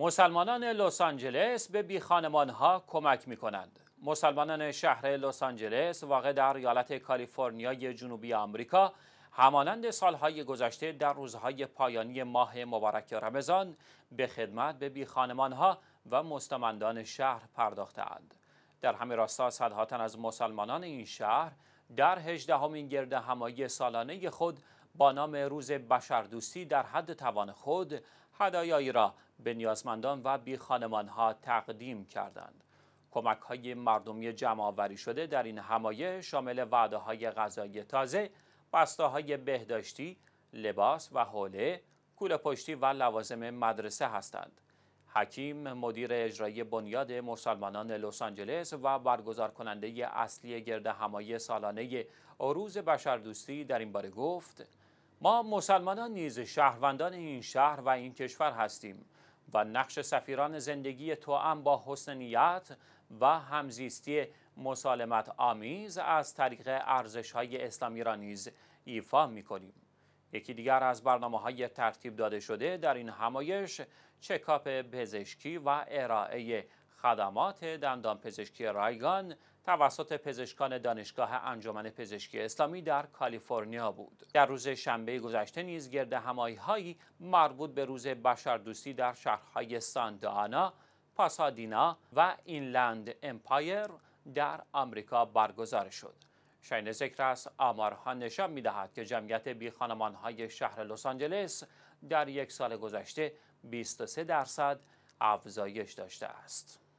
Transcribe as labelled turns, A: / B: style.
A: مسلمانان لس آنجلس به بی خانمان ها کمک می کنند. مسلمانان شهر لس آنجلس واقع در ایالت کالیفرنیا جنوبی آمریکا همانند سالهای گذشته در روزهای پایانی ماه مبارک رمضان به خدمت به بی خانمان ها و مستمندان شهر پرداختند. در همین راستا صدها از مسلمانان این شهر در هجدهمین گرد همایی سالانه خود با نام روز بشردوستی در حد توان خود هدایایی را به نیازمندان و بی خانمان ها تقدیم کردند. کمک های مردمی جمع شده در این همایه شامل وعده های غذایی تازه، بسته های بهداشتی، لباس و حوله، کوله پشتی و لوازم مدرسه هستند. حکیم مدیر اجرایی بنیاد مسلمانان لس آنجلس و برگزار کننده اصلی گرد همایی سالانه روز بشردوستی در این باره گفت ما مسلمانان نیز شهروندان این شهر و این کشور هستیم و نقش سفیران زندگی هم با حسن نیت و همزیستی مسالمت آمیز از طریق ارزش های اسلامی را نیز ایفا می کنیم. یکی دیگر از برنامه های ترتیب داده شده در این همایش چکاپ پزشکی و ارائه خدمات پزشکی رایگان توسط پزشکان دانشگاه انجمن پزشکی اسلامی در کالیفرنیا بود در روز شنبه گذشته نیز گرد هایی مربوط به روز بشردوستی در شهرهای ساندانا پاسادینا و اینلند امپایر در آمریکا برگزار شد شاین ذکر است آمارها نشان دهد که جمعیت بی های شهر لس آنجلس در یک سال گذشته 23 درصد افزایش داشته است